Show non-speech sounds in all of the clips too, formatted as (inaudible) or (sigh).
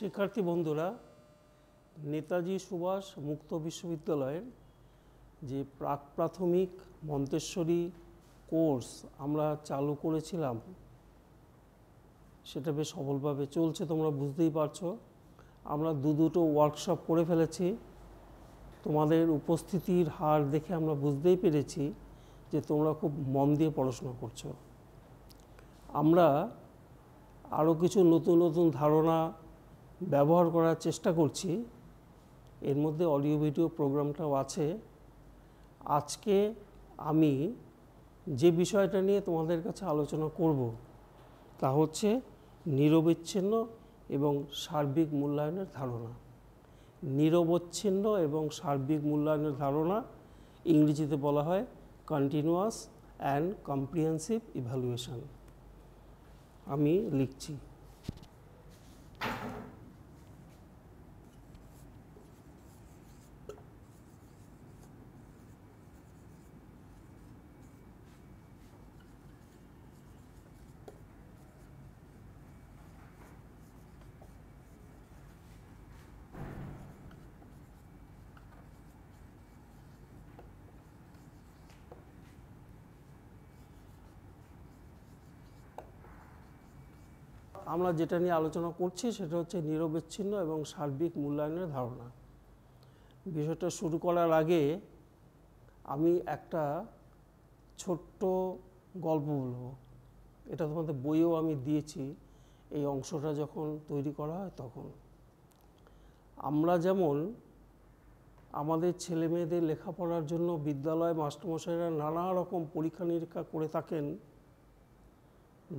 শিক্ষার্থী বন্ধুরা নেতাজি সুভাষ মুক্ত বিশ্ববিদ্যালয়ের যে প্রাক প্রাথমিক মন্তেশ্বরী কোর্স আমরা চালু করেছিলাম সেটা বেশ সফলভাবে চলছে তোমরা বুঝতেই পারছো আমরা দু দুটো ওয়ার্কশপ করে ফেলেছি তোমাদের উপস্থিতির হার দেখে আমরা বুঝতেই পেরেছি যে তোমরা খুব মন দিয়ে পড়াশোনা করছো আমরা আরও কিছু নতুন নতুন ধারণা ব্যবহার করার চেষ্টা করছি এর মধ্যে অডিও ভিডিও প্রোগ্রামটাও আছে আজকে আমি যে বিষয়টা নিয়ে তোমাদের কাছে আলোচনা করব তা হচ্ছে নিরবিচ্ছিন্ন এবং সার্বিক মূল্যায়নের ধারণা নিরবচ্ছিন্ন এবং সার্বিক মূল্যায়নের ধারণা ইংরেজিতে বলা হয় কন্টিনিউয়াস অ্যান্ড কম্প্রিহেন্সিভ ইভ্যালুয়েশন আমি লিখছি আমরা যেটা নিয়ে আলোচনা করছি সেটা হচ্ছে নিরবিচ্ছিন্ন এবং সার্বিক মূল্যায়নের ধারণা বিষয়টা শুরু করার আগে আমি একটা ছোট্ট গল্প বলবো এটা তোমাদের বইও আমি দিয়েছি এই অংশটা যখন তৈরি করা হয় তখন আমরা যেমন আমাদের ছেলে মেয়েদের লেখাপড়ার জন্য বিদ্যালয় মাস্টারমশাইরা নানা রকম পরীক্ষা নিরীক্ষা করে থাকেন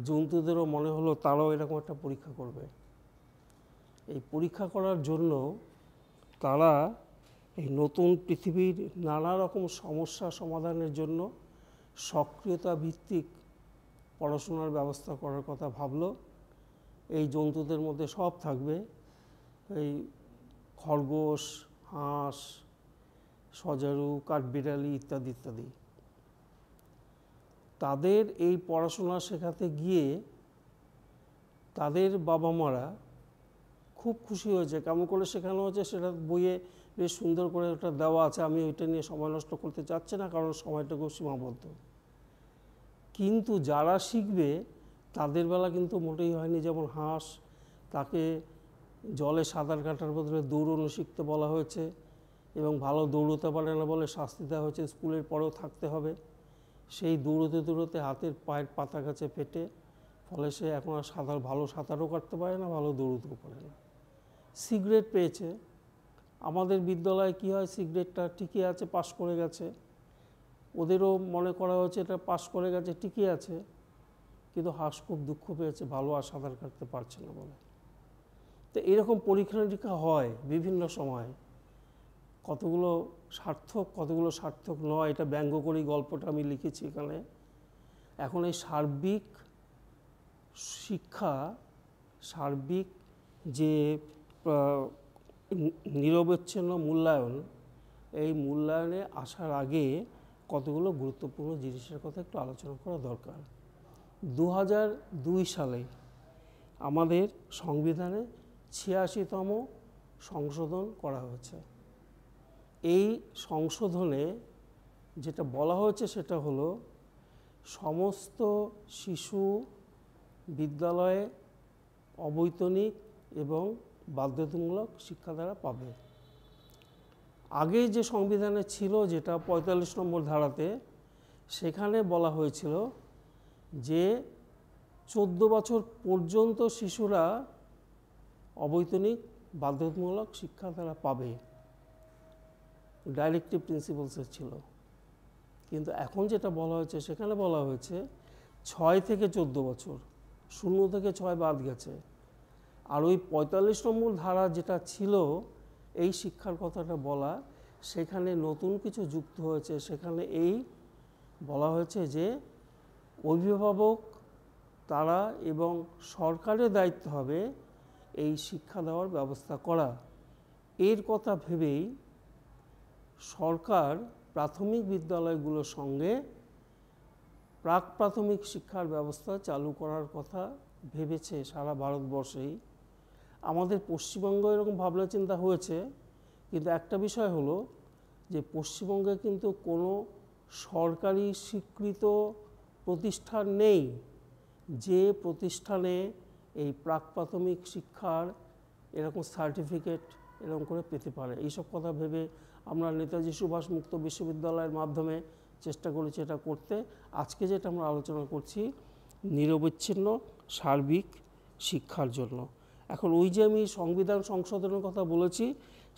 জন্তুদেরও মনে হলো তারাও এরকম একটা পরীক্ষা করবে এই পরীক্ষা করার জন্য তারা এই নতুন পৃথিবীর নানা রকম সমস্যা সমাধানের জন্য সক্রিয়তা ভিত্তিক পড়াশোনার ব্যবস্থা করার কথা ভাবল এই জন্তুদের মধ্যে সব থাকবে এই খরগোশ হাঁস সজারু কাঠবিড়ালি ইত্যাদি ইত্যাদি তাদের এই পড়াশোনা শেখাতে গিয়ে তাদের বাবা মারা খুব খুশি হয়েছে কেমন করে শেখানো হয়েছে সেটা বইয়ে বেশ সুন্দর করে ওটা দেওয়া আছে আমি ওইটা নিয়ে সময় নষ্ট করতে চাচ্ছি না কারণ সময়টা খুব সীমাবদ্ধ কিন্তু যারা শিখবে তাদের বেলা কিন্তু মোটেই হয়নি যেমন হাঁস তাকে জলে সাঁতার কাটার বদলে দৌড়নো শিখতে বলা হয়েছে এবং ভালো দৌড়তে পারে না বলে শাস্তি দেওয়া হয়েছে স্কুলের পরেও থাকতে হবে সেই দৌড়তে দৌড়তে হাতের পায়ের পাতা কাছে ফেটে ফলে সে এখন আর সাঁতার ভালো সাঁতারও কাটতে পারে না ভালো দৌড়তেও পারে না সিগারেট পেয়েছে আমাদের বিদ্যালয়ে কি হয় সিগারেটটা টিকে আছে পাশ করে গেছে ওদেরও মনে করা হয়েছে এটা পাশ করে গেছে টিকে আছে কিন্তু হাঁস খুব দুঃখ পেয়েছে ভালো আর সাঁতার কাটতে পারছে না বলে তো এরকম পরীক্ষা নিরীক্ষা হয় বিভিন্ন সময় কতগুলো সার্থক কতগুলো সার্থক নয় এটা ব্যঙ্গ করেই গল্পটা আমি লিখেছি এখানে এখন এই সার্বিক শিক্ষা সার্বিক যে নিরবচ্ছিন্ন মূল্যায়ন এই মূল্যায়নে আসার আগে কতগুলো গুরুত্বপূর্ণ জিনিসের কথা একটু আলোচনা করা দরকার দু দুই সালে আমাদের সংবিধানে ছিয়াশিতম সংশোধন করা হয়েছে এই সংশোধনে যেটা বলা হয়েছে সেটা হলো সমস্ত শিশু বিদ্যালয়ে অবৈতনিক এবং বাধ্যতামূলক শিক্ষা দ্বারা পাবে আগে যে সংবিধানে ছিল যেটা ৪৫ নম্বর ধারাতে সেখানে বলা হয়েছিল যে ১৪ বছর পর্যন্ত শিশুরা অবৈতনিক বাধ্যতামূলক শিক্ষা তারা পাবে ডাইরেক্টিভ প্রিন্সিপালসের ছিল কিন্তু এখন যেটা বলা হয়েছে সেখানে বলা হয়েছে ছয় থেকে চোদ্দ বছর শূন্য থেকে ছয় বাদ গেছে আর ওই পঁয়তাল্লিশ নম্বর ধারা যেটা ছিল এই শিক্ষার কথাটা বলা সেখানে নতুন কিছু যুক্ত হয়েছে সেখানে এই বলা হয়েছে যে অভিভাবক তারা এবং সরকারের দায়িত্ব হবে এই শিক্ষা দেওয়ার ব্যবস্থা করা এর কথা ভেবেই সরকার প্রাথমিক বিদ্যালয়গুলোর সঙ্গে প্রাক প্রাথমিক শিক্ষার ব্যবস্থা চালু করার কথা ভেবেছে সারা ভারতবর্ষেই আমাদের পশ্চিমবঙ্গ এরকম ভাবনা চিন্তা হয়েছে কিন্তু একটা বিষয় হলো যে পশ্চিমবঙ্গে কিন্তু কোনো সরকারি স্বীকৃত প্রতিষ্ঠান নেই যে প্রতিষ্ঠানে এই প্রাক প্রাথমিক শিক্ষার এরকম সার্টিফিকেট এরকম করে পেতে পারে এইসব কথা ভেবে আমরা নেতাজি সুভাষ মুক্ত বিশ্ববিদ্যালয়ের মাধ্যমে চেষ্টা করেছি এটা করতে আজকে যেটা আমরা আলোচনা করছি নিরবচ্ছিন্ন সার্বিক শিক্ষার জন্য এখন ওই যে আমি সংবিধান সংশোধনের কথা বলেছি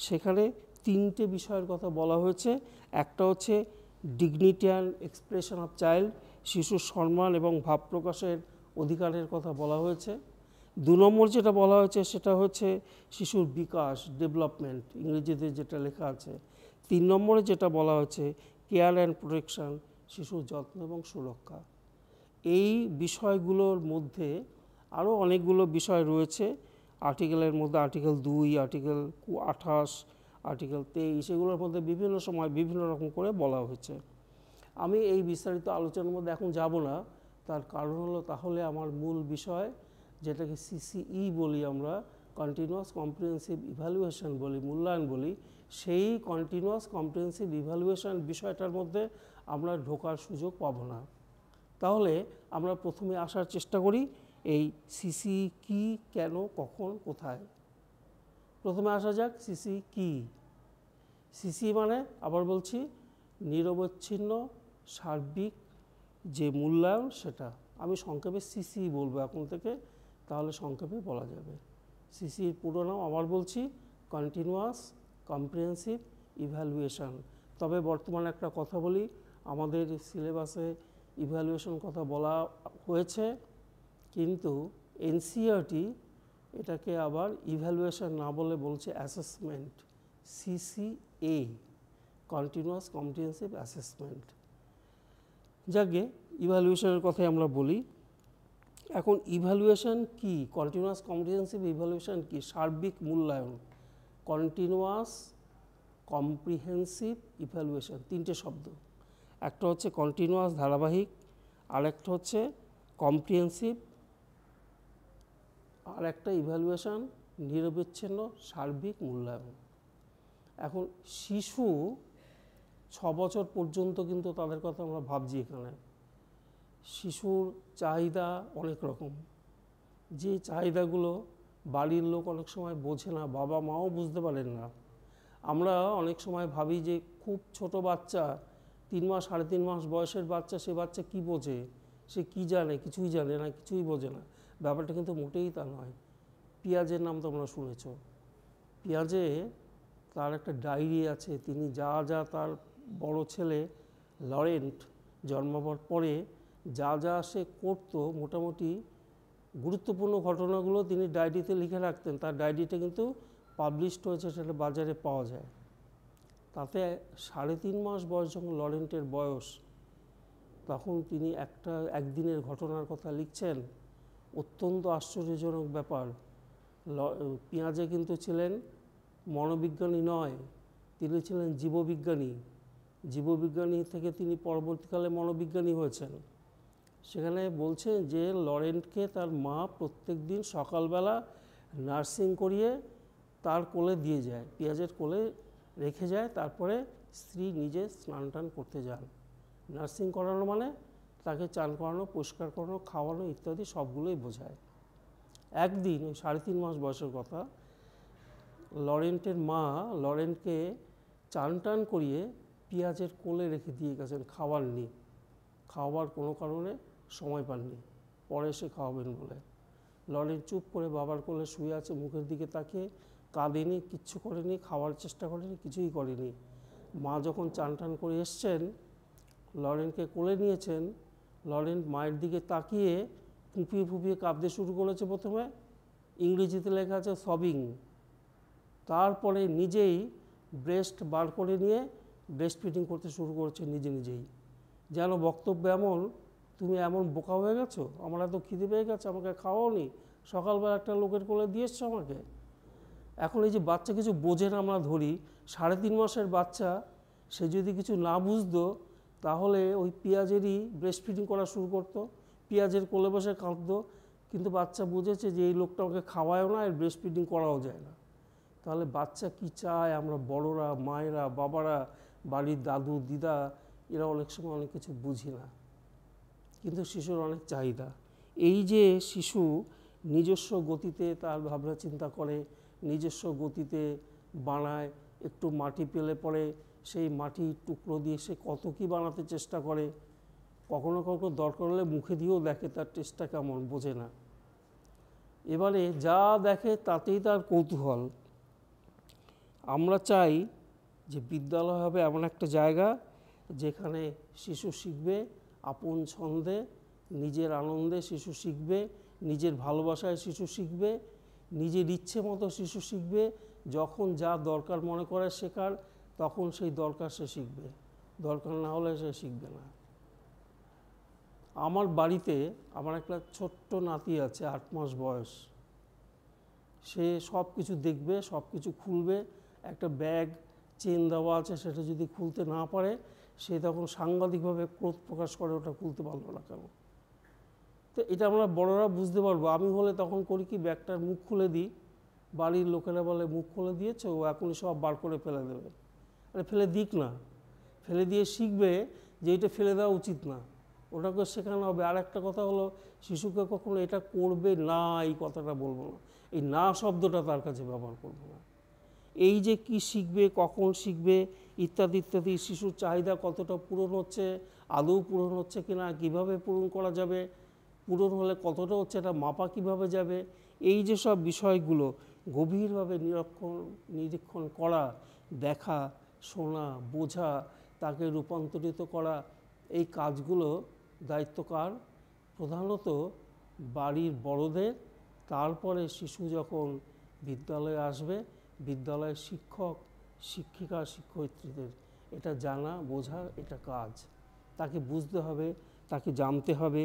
সেখানে তিনটে বিষয়ের কথা বলা হয়েছে একটা হচ্ছে dignity and expression of child শিশুর সম্মান এবং ভাব প্রকাশের অধিকারের কথা বলা হয়েছে দু নম্বর যেটা বলা হয়েছে সেটা হচ্ছে শিশুর বিকাশ ডেভেলপমেন্ট ইংরেজিতে যেটা লেখা আছে তিন নম্বরে যেটা বলা হয়েছে কেয়ার অ্যান্ড প্রোটেকশান শিশুর যত্ন এবং সুরক্ষা এই বিষয়গুলোর মধ্যে আরও অনেকগুলো বিষয় রয়েছে আর্টিকেলের মধ্যে আর্টিকেল দুই আর্টিকেল আঠাশ আর্টিকেল তেইশ এগুলোর মধ্যে বিভিন্ন সময় বিভিন্ন রকম করে বলা হয়েছে আমি এই বিস্তারিত আলোচনার মধ্যে এখন যাব না তার কারণ হলো তাহলে আমার মূল বিষয় যেটাকে সিসিই e বলি আমরা কন্টিনিউয়াস কম্প্রিহেন্সিভ ইভ্যালুয়েশন বলি মূল্যায়ন বলি সেই কন্টিনিউয়াস কম্প্রিহেন্সিভ ইভ্যালুয়েশন বিষয়টার মধ্যে আমরা ঢোকার সুযোগ পাব না তাহলে আমরা প্রথমে আসার চেষ্টা করি এই সিসি e কি কেন কখন কোথায় প্রথমে আসা যাক সিসি e কি সিসি মানে আবার বলছি নিরবচ্ছিন্ন সার্বিক যে মূল্যায়ন সেটা আমি সংক্ষেপে সিসি বলবো এখন থেকে তাহলে সংক্ষেপে বলা যাবে সিসির পুরো নাম আবার বলছি কন্টিনিউয়াস কম্প্রিহেন্সিভ ইভ্যালুয়েশান তবে বর্তমানে একটা কথা বলি আমাদের সিলেবাসে ইভ্যালুয়েশন কথা বলা হয়েছে কিন্তু এনসিআরটি e এটাকে আবার ইভ্যালুয়েশান না বলে বলছে assessment CCA continuous comprehensive assessment যাকে ইভ্যালুয়েশনের কথাই আমরা বলি এখন ইভ্যালুয়েশন কি কন্টিনিউয়াস কম্প্রিহেন্সিভ ইভ্যালুয়েশন কি সার্বিক মূল্যায়ন কন্টিনিউয়াস কম্প্রিহেন্সিভ ইভ্যালুয়েশন তিনটে শব্দ একটা হচ্ছে কন্টিনিউয়াস ধারাবাহিক আর একটা হচ্ছে কম্প্রিহেন্সিভ আর একটা ইভ্যালুয়েশন নিরবিচ্ছিন্ন সার্বিক মূল্যায়ন এখন শিশু ছ বছর পর্যন্ত কিন্তু তাদের কথা আমরা ভাবছি এখানে শিশুর চাহিদা অনেক রকম যে চাহিদাগুলো বাড়ির লোক অনেক সময় বোঝে না বাবা মাও বুঝতে পারেন না আমরা অনেক সময় ভাবি যে খুব ছোট বাচ্চা তিন মাস সাড়ে তিন মাস বয়সের বাচ্চা সে বাচ্চা কি বোঝে সে কি জানে কিছুই জানে না কিছুই বোঝে না ব্যাপারটা কিন্তু মোটেই তা নয় পিঁয়াজের নাম তোমরা শুনেছ পিঁয়াজে তার একটা ডায়েরি আছে তিনি যা যা তার বড় ছেলে লরেন্ট জন্মাবার পরে যা যা সে করতো মোটামুটি গুরুত্বপূর্ণ ঘটনাগুলো তিনি ডায়েরিতে লিখে রাখতেন তার ডায়েরিটা কিন্তু পাবলিশড হয়েছে সেটা বাজারে পাওয়া যায় তাতে সাড়ে তিন মাস বয়স যখন লরেন্টের বয়স তখন তিনি একটা একদিনের ঘটনার কথা লিখছেন অত্যন্ত আশ্চর্যজনক ব্যাপার পেঁয়াজে কিন্তু ছিলেন মনোবিজ্ঞানী নয় তিনি ছিলেন জীববিজ্ঞানী জীববিজ্ঞানী থেকে তিনি পরবর্তীকালে মনোবিজ্ঞানী হয়েছেন সেখানে বলছেন যে লরেন্টকে তার মা প্রত্যেক দিন সকালবেলা নার্সিং করিয়ে তার কোলে দিয়ে যায় পেঁয়াজের কোলে রেখে যায় তারপরে স্ত্রী নিজে স্নান টান করতে যান নার্সিং করানো মানে তাকে চান করানো পরিষ্কার করানো খাওয়ানো ইত্যাদি সবগুলোই বোঝায় একদিন সাড়ে তিন মাস বয়সের কথা লরেন্টের মা লরেন্টকে চান টান করিয়ে পিঁয়াজের কোলে রেখে দিয়ে গেছেন খাওয়ার নিয়ে খাওয়ার কোনো কারণে সময় পাননি পরে এসে খাওয়াবেন বলে লরেন চুপ করে বাবার কোলে শুয়ে আছে মুখের দিকে তাকিয়ে কাঁদেনি কিচ্ছু করেনি খাওয়ার চেষ্টা করেনি কিছুই করেনি মা যখন চান টান করে এসছেন লরেনকে কোলে নিয়েছেন লরেন মায়ের দিকে তাকিয়ে ফুঁপিয়ে ফুঁপিয়ে কাঁদতে শুরু করেছে প্রথমে ইংরেজিতে লেখা আছে সবিং তারপরে নিজেই ব্রেস্ট বার করে নিয়ে ব্রেস্ট ফিটিং করতে শুরু করেছে নিজে নিজেই যেন বক্তব্য এমন তুমি এমন বোকা হয়ে গেছো আমার এত খিদে পেয়ে গেছে আমাকে খাওয়াওনি সকালবেলা একটা লোকের কোলে দিয়ে এসছো আমাকে এখন এই যে বাচ্চা কিছু বোঝে না আমরা ধরি সাড়ে তিন মাসের বাচ্চা সে যদি কিছু না বুঝতো তাহলে ওই পেঁয়াজেরই ব্রেস্ট ফিডিং করা শুরু করতো পেঁয়াজের কোলে বসে কাঁদতো কিন্তু বাচ্চা বুঝেছে যে এই লোকটা আমাকে খাওয়ায়ও না এর ব্রেস্ট ফিডিং করাও যায় না তাহলে বাচ্চা কি চায় আমরা বড়রা মায়েরা বাবারা বাড়ির দাদু দিদা এরা অনেক সময় অনেক কিছু বুঝি না কিন্তু শিশুর অনেক চাহিদা এই যে শিশু নিজস্ব গতিতে তার ভাবনা চিন্তা করে নিজস্ব গতিতে বানায় একটু মাটি পেলে পরে সেই মাটি টুকরো দিয়ে সে কত কী বানাতে চেষ্টা করে কখনো কখনো দরকার হলে মুখে দিয়েও দেখে তার টেস্টটা কেমন বোঝে না এবারে যা দেখে তাতেই তার কৌতূহল আমরা চাই যে বিদ্যালয় হবে এমন একটা জায়গা যেখানে শিশু শিখবে আপন ছন্দে নিজের আনন্দে শিশু শিখবে নিজের ভালোবাসায় শিশু শিখবে নিজের ইচ্ছে মতো শিশু শিখবে যখন যা দরকার মনে করে শেখার তখন সেই দরকার সে শিখবে দরকার না হলে সে শিখবে না আমার বাড়িতে আমার একটা ছোট্ট নাতি আছে আট মাস বয়স সে সব কিছু দেখবে সব কিছু খুলবে একটা ব্যাগ চেন দেওয়া আছে সেটা যদি খুলতে না পারে সে তখন সাংবাদিকভাবে ক্রোধ প্রকাশ করে ওটা খুলতে পারলো না কেন তো এটা আমরা বড়রা বুঝতে পারবো আমি হলে তখন করি কি ব্যাগটার মুখ খুলে দিই বাড়ির লোকেরা বলে মুখ খুলে দিয়েছে ও এখনই সব বার করে ফেলে দেবে আরে ফেলে দিক না ফেলে দিয়ে শিখবে যে এটা ফেলে দেওয়া উচিত না ওটাকে শেখানো হবে আর একটা কথা হলো শিশুকে কখনো এটা করবে না এই কথাটা বলবো না এই না শব্দটা তার কাছে ব্যবহার করবো না এই যে কি শিখবে কখন শিখবে ইত্যাদি ইত্যাদি শিশুর চাহিদা কতটা পূরণ হচ্ছে আদৌ পূরণ হচ্ছে কি না কীভাবে পূরণ করা যাবে পূরণ হলে কতটা হচ্ছে এটা মাপা কিভাবে যাবে এই যে সব বিষয়গুলো গভীরভাবে নিরক্ষণ নিরীক্ষণ করা দেখা শোনা বোঝা তাকে রূপান্তরিত করা এই কাজগুলো দায়িত্বকার প্রধানত বাড়ির বড়দের তারপরে শিশু যখন বিদ্যালয়ে আসবে বিদ্যালয়ের শিক্ষক শিক্ষিকা শিক্ষয়িত্রীদের এটা জানা বোঝা এটা কাজ তাকে বুঝতে হবে তাকে জানতে হবে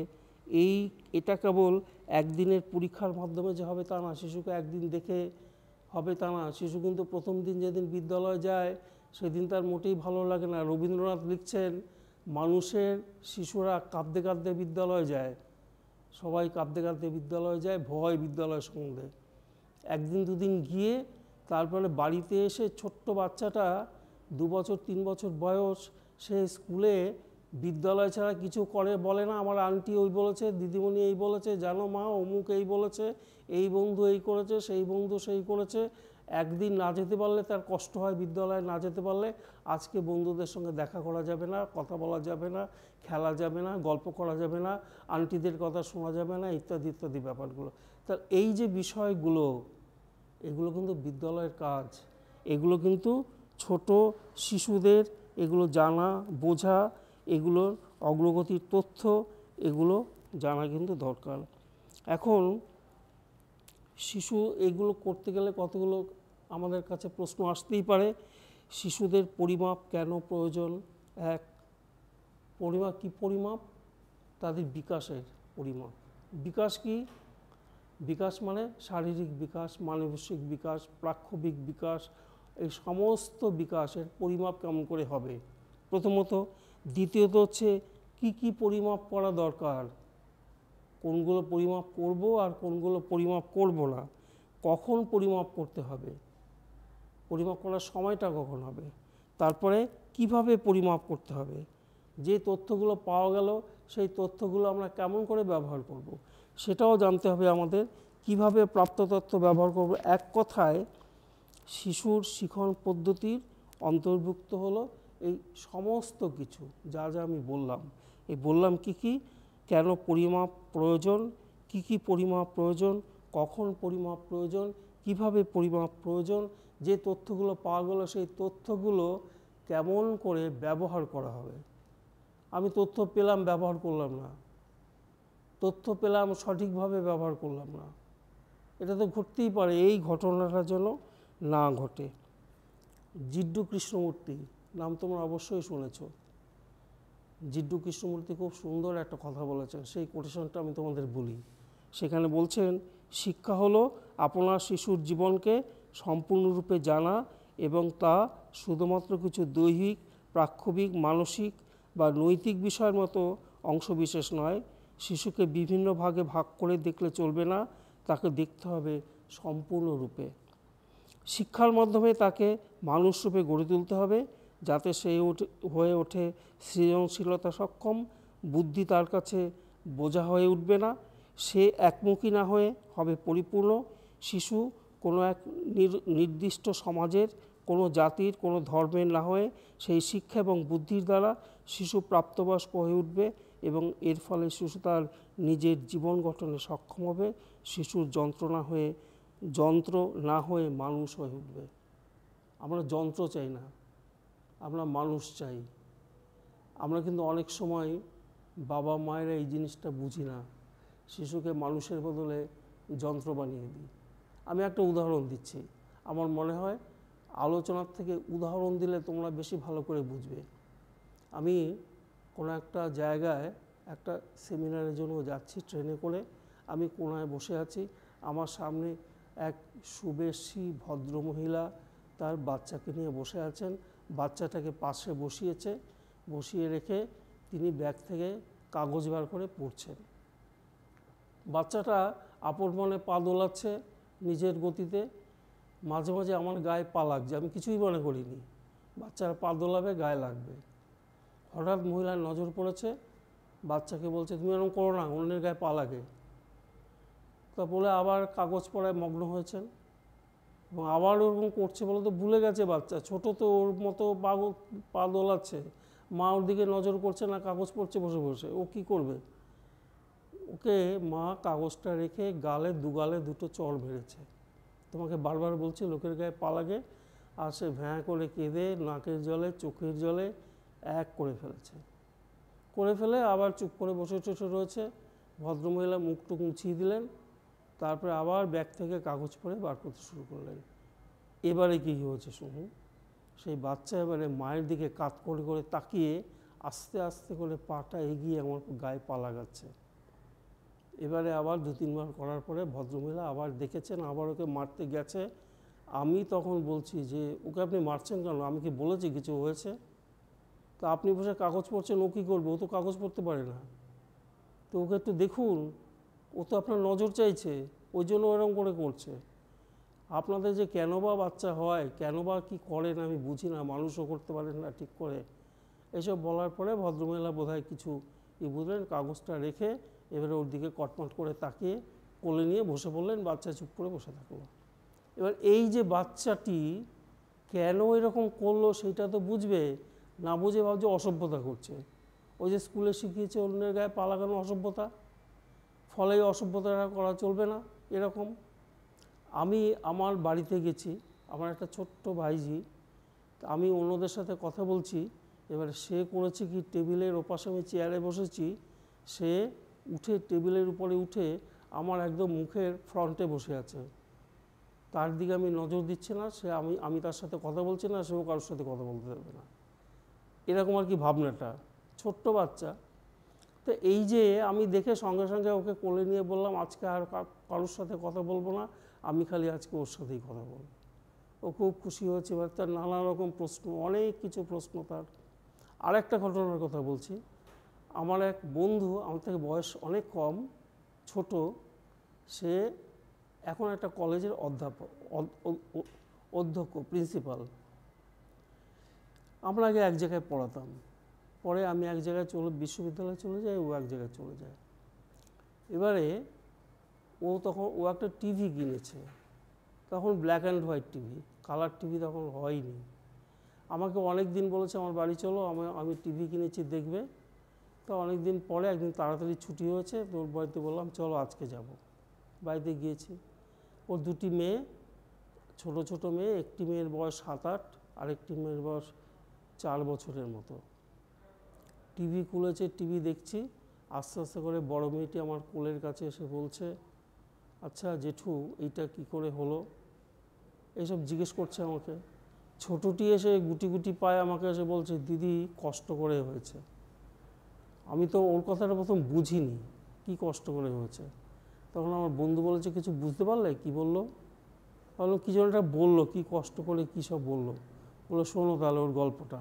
এই এটা কেবল একদিনের পরীক্ষার মাধ্যমে যে হবে তা না শিশুকে একদিন দেখে হবে তা না শিশু কিন্তু প্রথম দিন যেদিন বিদ্যালয় যায় সেদিন তার মোটেই ভালো লাগে না রবীন্দ্রনাথ লিখছেন মানুষের শিশুরা কাঁদতে কাঁদতে বিদ্যালয় যায় সবাই কাঁদতে কাঁদতে বিদ্যালয় যায় ভয় বিদ্যালয় সম্বন্ধে একদিন দুদিন গিয়ে তারপরে বাড়িতে এসে ছোট্ট বাচ্চাটা দু বছর তিন বছর বয়স সে স্কুলে বিদ্যালয় ছাড়া কিছু করে বলে না আমার আন্টি ওই বলেছে দিদিমণি এই বলেছে জানো মা অমুক এই বলেছে এই বন্ধু এই করেছে সেই বন্ধু সেই করেছে একদিন না যেতে পারলে তার কষ্ট হয় বিদ্যালয়ে না যেতে পারলে আজকে বন্ধুদের সঙ্গে দেখা করা যাবে না কথা বলা যাবে না খেলা যাবে না গল্প করা যাবে না আন্টিদের কথা শোনা যাবে না ইত্যাদি ইত্যাদি ব্যাপারগুলো তার এই যে বিষয়গুলো এগুলো কিন্তু বিদ্যালয়ের কাজ এগুলো কিন্তু ছোট শিশুদের এগুলো জানা বোঝা এগুলোর অগ্রগতির তথ্য এগুলো জানা কিন্তু দরকার এখন শিশু এগুলো করতে গেলে কতগুলো আমাদের কাছে প্রশ্ন আসতেই পারে শিশুদের পরিমাপ কেন প্রয়োজন এক পরিমাপ কি পরিমাপ তাদের বিকাশের পরিমাপ বিকাশ কি বিকাশ মানে শারীরিক বিকাশ মানবসিক বিকাশ প্রাক্ষবিক বিকাশ এই সমস্ত বিকাশের পরিমাপ কেমন করে হবে প্রথমত দ্বিতীয়ত হচ্ছে কি কি পরিমাপ করা দরকার কোনগুলো পরিমাপ করব আর কোনগুলো পরিমাপ করব না কখন পরিমাপ করতে হবে পরিমাপ করার সময়টা কখন হবে তারপরে কিভাবে পরিমাপ করতে হবে যে তথ্যগুলো পাওয়া গেল সেই তথ্যগুলো আমরা কেমন করে ব্যবহার করব। সেটাও জানতে হবে আমাদের কিভাবে প্রাপ্ত তথ্য ব্যবহার করব এক কথায় শিশুর শিখন পদ্ধতির অন্তর্ভুক্ত হলো এই সমস্ত কিছু যা যা আমি বললাম এই বললাম কি কি কেন পরিমাপ প্রয়োজন কি কি পরিমাপ প্রয়োজন কখন পরিমাপ প্রয়োজন কিভাবে পরিমাপ প্রয়োজন যে তথ্যগুলো পাওয়া গেলো সেই তথ্যগুলো কেমন করে ব্যবহার করা হবে আমি তথ্য পেলাম ব্যবহার করলাম না তথ্য পেলাম সঠিকভাবে ব্যবহার করলাম না এটা তো ঘটতেই পারে এই ঘটনাটা যেন না ঘটে জিড্ডু কৃষ্ণমূর্তি নাম তোমরা অবশ্যই শুনেছ জিড্ডু কৃষ্ণমূর্তি খুব সুন্দর একটা কথা বলেছেন সেই কোটেশনটা আমি তোমাদের বলি সেখানে বলছেন শিক্ষা হলো আপনার শিশুর জীবনকে সম্পূর্ণরূপে জানা এবং তা শুধুমাত্র কিছু দৈহিক প্রাক্ষবিক মানসিক বা নৈতিক বিষয়ের মতো অংশবিশেষ নয় শিশুকে বিভিন্ন ভাগে ভাগ করে দেখলে চলবে না তাকে দেখতে হবে সম্পূর্ণরূপে শিক্ষার মাধ্যমে তাকে মানুষরূপে গড়ে তুলতে হবে যাতে সে হয়ে ওঠে সৃজনশীলতা সক্ষম বুদ্ধি তার কাছে বোঝা হয়ে উঠবে না সে একমুখী না হয়ে হবে পরিপূর্ণ শিশু কোনো এক নির্দিষ্ট সমাজের কোনো জাতির কোনো ধর্মের না হয়ে সেই শিক্ষা এবং বুদ্ধির দ্বারা শিশু প্রাপ্তবয়স্ক হয়ে উঠবে এবং এর ফলে শিশু তার নিজের জীবন গঠনে সক্ষম হবে শিশুর যন্ত্রণা হয়ে যন্ত্র না হয়ে মানুষ হয়ে উঠবে আমরা যন্ত্র চাই না আমরা মানুষ চাই আমরা কিন্তু অনেক সময় বাবা মায়েরা এই জিনিসটা বুঝি না শিশুকে মানুষের বদলে যন্ত্র বানিয়ে দিই আমি একটা উদাহরণ দিচ্ছি আমার মনে হয় আলোচনার থেকে উদাহরণ দিলে তোমরা বেশি ভালো করে বুঝবে আমি কোনো একটা জায়গায় একটা সেমিনারের জন্য যাচ্ছি ট্রেনে করে আমি কোনায় বসে আছি আমার সামনে এক সুবেশী ভদ্রমহিলা তার বাচ্চাকে নিয়ে বসে আছেন বাচ্চাটাকে পাশে বসিয়েছে বসিয়ে রেখে তিনি ব্যাগ থেকে কাগজ বার করে পড়ছেন বাচ্চাটা আপন মনে পা দোলাচ্ছে নিজের গতিতে মাঝে মাঝে আমার গায়ে পা লাগছে আমি কিছুই মনে করিনি বাচ্চারা পা দোলাবে গায়ে লাগবে হঠাৎ মহিলার নজর পড়েছে বাচ্চাকে বলছে তুমি এরকম করো না অন্যের গায়ে পা লাগে তা বলে আবার কাগজ পড়ায় মগ্ন হয়েছেন এবং আবার ওরকম করছে বলে তো ভুলে গেছে বাচ্চা ছোট তো ওর মতো পা পা দোলাচ্ছে মা ওর দিকে নজর করছে না কাগজ পড়ছে বসে বসে ও কি করবে ওকে মা কাগজটা রেখে গালে দুগালে দুটো চর বেড়েছে তোমাকে বারবার বলছি লোকের গায়ে পা লাগে আর সে ভ্যাঁ করে কেঁদে নাকের জলে চোখের জলে এক করে ফেলেছে করে ফেলে আবার চুপ করে বসে চসে রয়েছে ভদ্রমহিলা মুখটুক মুছিয়ে দিলেন তারপরে আবার ব্যাগ থেকে কাগজ পরে বার করতে শুরু করলেন এবারে কি হয়েছে শুনুন সেই বাচ্চা এবারে মায়ের দিকে কাত করে করে তাকিয়ে আস্তে আস্তে করে পাটা এগিয়ে আমার গায়ে পা লাগাচ্ছে এবারে আবার দু তিনবার করার পরে ভদ্রমহিলা আবার দেখেছেন আবার ওকে মারতে গেছে আমি তখন বলছি যে ওকে আপনি মারছেন কেন আমি কি বলেছি কিছু হয়েছে তো আপনি বসে কাগজ পড়ছেন ও কী করবে ও তো কাগজ পড়তে পারে না তো ওকে একটু দেখুন ও তো আপনার নজর চাইছে ওই জন্য এরকম করে করছে আপনাদের যে কেন বা বাচ্চা হয় কেন বা কী করেন আমি বুঝি না মানুষও করতে পারেন না ঠিক করে এসব বলার পরে ভদ্রমহিলা বোধহয় কিছু ই বুঝলেন কাগজটা রেখে এবারে ওর দিকে কটমট করে তাকিয়ে কোলে নিয়ে বসে পড়লেন বাচ্চা চুপ করে বসে থাকলো এবার এই যে বাচ্চাটি কেন এরকম করলো সেটা তো বুঝবে না বুঝে ভাবছে অসভ্যতা করছে ওই যে স্কুলে শিখিয়েছে অন্যের গায়ে পা লাগানো অসভ্যতা ফলে এই অসভ্যতাটা করা চলবে না এরকম আমি আমার বাড়িতে গেছি আমার একটা ছোট্ট ভাইজি আমি অন্যদের সাথে কথা বলছি এবারে সে করেছে কি টেবিলের ওপাশে আমি চেয়ারে বসেছি সে উঠে টেবিলের উপরে উঠে আমার একদম মুখের ফ্রন্টে বসে আছে তার দিকে আমি নজর দিচ্ছি না সে আমি আমি তার সাথে কথা বলছি না সেও কারোর সাথে কথা বলতে দেবে না এরকম আর কি ভাবনাটা ছোট্ট বাচ্চা তো এই যে আমি দেখে সঙ্গে সঙ্গে ওকে কোলে নিয়ে বললাম আজকে আর কারোর সাথে কথা বলবো না আমি খালি আজকে ওর সাথেই কথা বলবো ও খুব খুশি হয়েছে এবার তার নানা রকম প্রশ্ন অনেক কিছু প্রশ্ন তার আর একটা ঘটনার কথা বলছি আমার এক বন্ধু আমার থেকে বয়স অনেক কম ছোট সে এখন একটা কলেজের অধ্যাপক অধ্যক্ষ প্রিন্সিপাল আমরা আগে এক জায়গায় পড়াতাম পরে আমি এক জায়গায় চলে বিশ্ববিদ্যালয়ে চলে যাই ও এক জায়গায় চলে যায় এবারে ও তখন ও একটা টিভি কিনেছে তখন black and white TV colour TV তখন হয়নি আমাকে অনেক দিন বলেছে আমার বাড়ি চলো আমি আমি টিভি কিনেছি দেখবে তো অনেক দিন পরে একদিন তাড়াতাড়ি ছুটি হয়েছে তোর বাড়িতে বললাম চলো আজকে যাব। বাড়িতে গিয়েছি ওর দুটি মেয়ে ছোট ছোট মেয়ে একটি মেয়ের বয়স সাত আট আরেকটি মেয়ের বয়স চার বছরের মতো টিভি খুলেছে টিভি দেখছি আস্তে আস্তে করে বড় মেয়েটি আমার কোলের কাছে এসে বলছে আচ্ছা জেঠু এইটা কি করে হলো এসব জিজ্ঞেস করছে আমাকে ছোটটি এসে গুটি গুটি পায়ে আমাকে এসে বলছে দিদি কষ্ট করে হয়েছে আমি তো ওর কথাটা প্রথম বুঝিনি কি কষ্ট করে হয়েছে তখন আমার বন্ধু বলেছে কিছু বুঝতে পারলে কি বললো বললো কী জন একটা বললো কী কষ্ট করে কী সব বললো বলে শোনো তাহলে ওর গল্পটা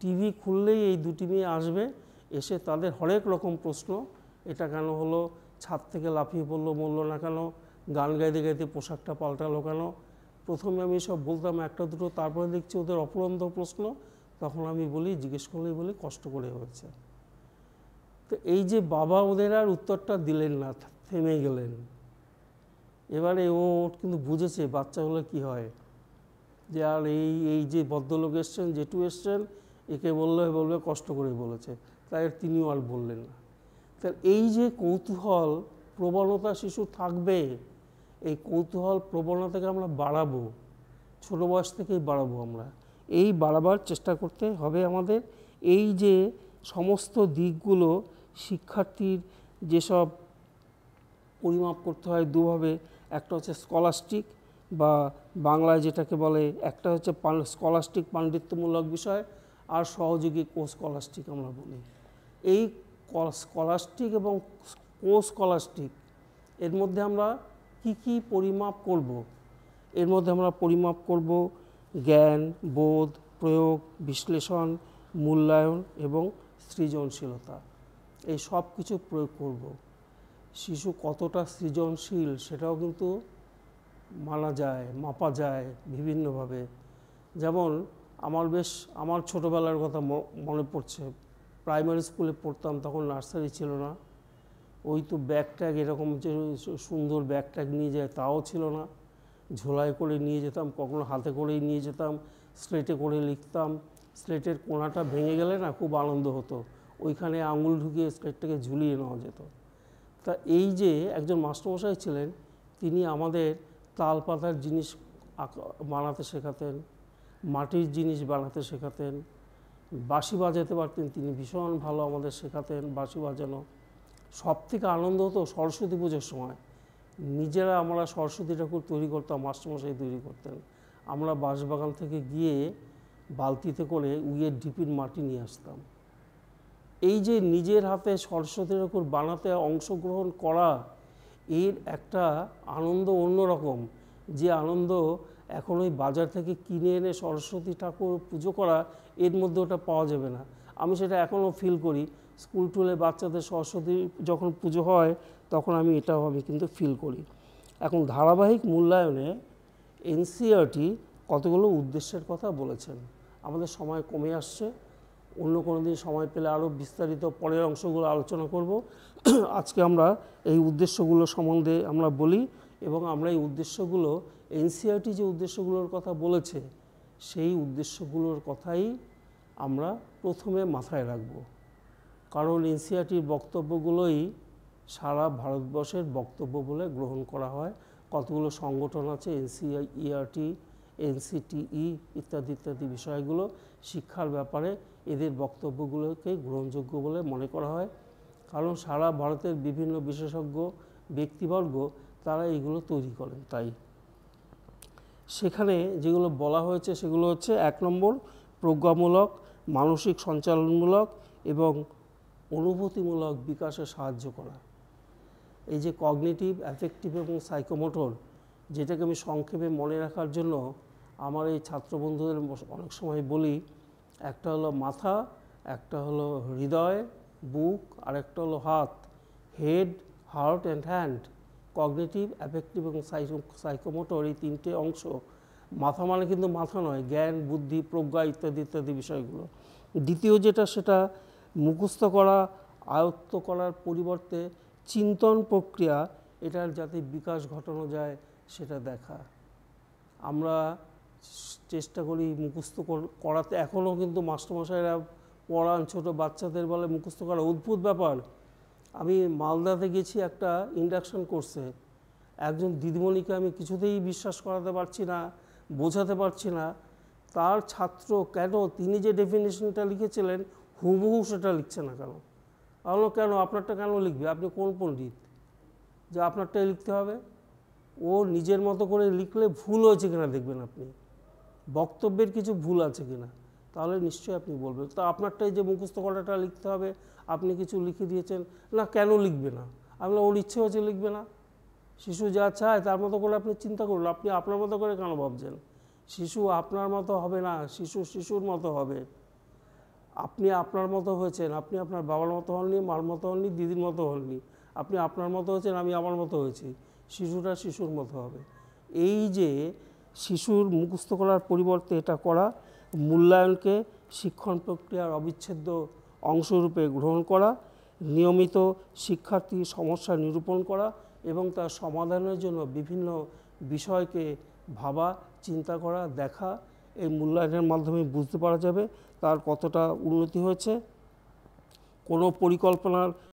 টিভি খুললেই এই দুটি মেয়ে আসবে এসে তাদের হরেক রকম প্রশ্ন এটা কেন হলো ছাদ থেকে লাফিয়ে পড়লো মরল না কেন গান গাইতে গাইতে পোশাকটা পাল্টালো কেন প্রথমে আমি সব বলতাম একটা দুটো তারপরে দেখছি ওদের অপরন্ত প্রশ্ন তখন আমি বলি জিজ্ঞেস করলেই বলি কষ্ট করে হয়েছে তো এই যে বাবা ওদের আর উত্তরটা দিলেন না থেমে গেলেন এবারে ও কিন্তু বুঝেছে বাচ্চা হলে কি হয় যে আর এই এই যে ভদ্রলোক এসছেন যেটু এসছেন একে বললে বলবে কষ্ট করে বলেছে তাই তিনিও আর বললেন না তার এই যে কৌতূহল প্রবণতা শিশু থাকবে এই কৌতূহল প্রবণতাকে আমরা বাড়াবো ছোটো বয়স থেকেই বাড়াবো আমরা এই বাড়াবার চেষ্টা করতে হবে আমাদের এই যে সমস্ত দিকগুলো শিক্ষার্থীর যেসব পরিমাপ করতে হয় দুভাবে একটা হচ্ছে স্কলাস্টিক বা বাংলায় যেটাকে বলে একটা হচ্ছে স্কলাস্টিক পাণ্ডিত্যমূলক বিষয় আর সহযোগী কো স্কলাস্টিক আমরা বলি এই স্কলাস্টিক এবং কো স্কলাস্টিক এর মধ্যে আমরা কি কি পরিমাপ করব। এর মধ্যে আমরা পরিমাপ করব জ্ঞান বোধ প্রয়োগ বিশ্লেষণ মূল্যায়ন এবং সৃজনশীলতা এই সব কিছু প্রয়োগ করব। শিশু কতটা সৃজনশীল সেটাও কিন্তু মানা যায় মাপা যায় বিভিন্নভাবে যেমন আমার বেশ আমার ছোটোবেলার কথা মনে পড়ছে প্রাইমারি স্কুলে পড়তাম তখন নার্সারি ছিল না ওই তো ব্যাগ ট্যাগ এরকম যে সুন্দর ব্যাগ ট্যাগ নিয়ে যায় তাও ছিল না ঝোলাই করে নিয়ে যেতাম কখনো হাতে করেই নিয়ে যেতাম স্লেটে করে লিখতাম স্লেটের কোনাটা ভেঙে গেলে না খুব আনন্দ হতো ওইখানে আঙুল ঢুকিয়ে স্লেটটাকে ঝুলিয়ে নেওয়া যেত তা এই যে একজন মাস্টারমশাই ছিলেন তিনি আমাদের তাল পাতার জিনিস বানাতে শেখাতেন মাটির জিনিস বানাতে শেখাতেন বাঁশি বাজাতে পারতেন তিনি ভীষণ ভালো আমাদের শেখাতেন বাঁশি বাজানো সব থেকে আনন্দ হতো সরস্বতী পুজোর সময় নিজেরা আমরা সরস্বতী ঠাকুর তৈরি করতাম মাস্টারমশাই তৈরি করতেন আমরা বাঁশবাগান থেকে গিয়ে বালতিতে করে উইয়ের ঢিপির মাটি নিয়ে আসতাম এই যে নিজের হাতে সরস্বতী ঠাকুর বানাতে অংশগ্রহণ করা এর একটা আনন্দ অন্যরকম যে আনন্দ এখন ওই বাজার থেকে কিনে এনে সরস্বতী ঠাকুর পুজো করা এর মধ্যে ওটা পাওয়া যাবে না আমি সেটা এখনও ফিল করি স্কুল টুলে বাচ্চাদের সরস্বতী যখন পুজো হয় তখন আমি এটাও আমি কিন্তু ফিল করি এখন ধারাবাহিক মূল্যায়নে এনসিআরটি কতগুলো উদ্দেশ্যের কথা বলেছেন আমাদের সময় কমে আসছে অন্য কোনো দিন সময় পেলে আরও বিস্তারিত পরের অংশগুলো আলোচনা করব (coughs) আজকে আমরা এই উদ্দেশ্যগুলো সম্বন্ধে আমরা বলি এবং আমরা এই উদ্দেশ্যগুলো এনসিআরটি যে উদ্দেশ্যগুলোর কথা বলেছে সেই উদ্দেশ্যগুলোর কথাই আমরা প্রথমে মাথায় রাখব কারণ এনসিআরটির বক্তব্যগুলোই সারা ভারতবর্ষের বক্তব্য বলে গ্রহণ করা হয় কতগুলো সংগঠন আছে এনসিআইআরটি এনসিটিই ইত্যাদি ইত্যাদি বিষয়গুলো শিক্ষার ব্যাপারে এদের বক্তব্যগুলোকে গ্রহণযোগ্য বলে মনে করা হয় কারণ সারা ভারতের বিভিন্ন বিশেষজ্ঞ ব্যক্তিবর্গ তারা এগুলো তৈরি করেন তাই সেখানে যেগুলো বলা হয়েছে সেগুলো হচ্ছে এক নম্বর প্রজ্ঞামূলক মানসিক সঞ্চালনমূলক এবং অনুভূতিমূলক বিকাশে সাহায্য করা এই যে কগনিটিভ অ্যাফেক্টিভ এবং সাইকোমোটর যেটাকে আমি সংক্ষেপে মনে রাখার জন্য আমার এই ছাত্র বন্ধুদের অনেক সময় বলি একটা হলো মাথা একটা হলো হৃদয় বুক আরেকটা হলো হাত head heart and hand cognitive affective এবং সাইকোমোটর এই তিনটে অংশ মাথা মানে কিন্তু মাথা নয় জ্ঞান বুদ্ধি প্রজ্ঞা ইত্যাদি ইত্যাদি বিষয়গুলো দ্বিতীয় যেটা সেটা মুখস্থ করা আয়ত্ত করার পরিবর্তে চিন্তন প্রক্রিয়া এটার যাতে বিকাশ ঘটানো যায় সেটা দেখা আমরা চেষ্টা করি মুখস্থ করাতে এখনও কিন্তু মাস্টারমশাইরা পড়ান ছোট বাচ্চাদের বলে মুখস্থ করা অদ্ভুত ব্যাপার আমি মালদাতে গেছি একটা ইন্ডাকশন কোর্সে একজন দিদিমণিকে আমি কিছুতেই বিশ্বাস করাতে পারছি না বোঝাতে পারছি না তার ছাত্র কেন তিনি যে ডেফিনেশনটা লিখেছিলেন হুবহু সেটা লিখছে না কেন আমরা কেন আপনারটা কেন লিখবে আপনি কোন পণ্ডিত যে আপনারটাই লিখতে হবে ও নিজের মতো করে লিখলে ভুল হয়েছে কিনা দেখবেন আপনি বক্তব্যের কিছু ভুল আছে কিনা তাহলে নিশ্চয়ই আপনি বলবেন তো আপনারটাই যে মুখস্থ করাটা লিখতে হবে আপনি কিছু লিখে দিয়েছেন না কেন লিখবে না আপনার ওর ইচ্ছে হয়েছে লিখবে না শিশু যা চায় তার মতো করে আপনি চিন্তা করুন আপনি আপনার মতো করে কেন ভাবছেন শিশু আপনার মতো হবে না শিশু শিশুর মতো হবে আপনি আপনার মতো হয়েছেন আপনি আপনার বাবার মতো হননি মার মতো হননি দিদির মতো হননি আপনি আপনার মতো হয়েছেন আমি আমার মতো হয়েছি শিশুটা শিশুর মতো হবে এই যে শিশুর মুখস্থ করার পরিবর্তে এটা করা মূল্যায়নকে শিক্ষণ প্রক্রিয়ার অবিচ্ছেদ্য অংশরূপে গ্রহণ করা নিয়মিত শিক্ষার্থী সমস্যা নিরূপণ করা এবং তার সমাধানের জন্য বিভিন্ন বিষয়কে ভাবা চিন্তা করা দেখা এই মূল্যায়নের মাধ্যমে বুঝতে পারা যাবে তার কতটা উন্নতি হয়েছে কোনো পরিকল্পনার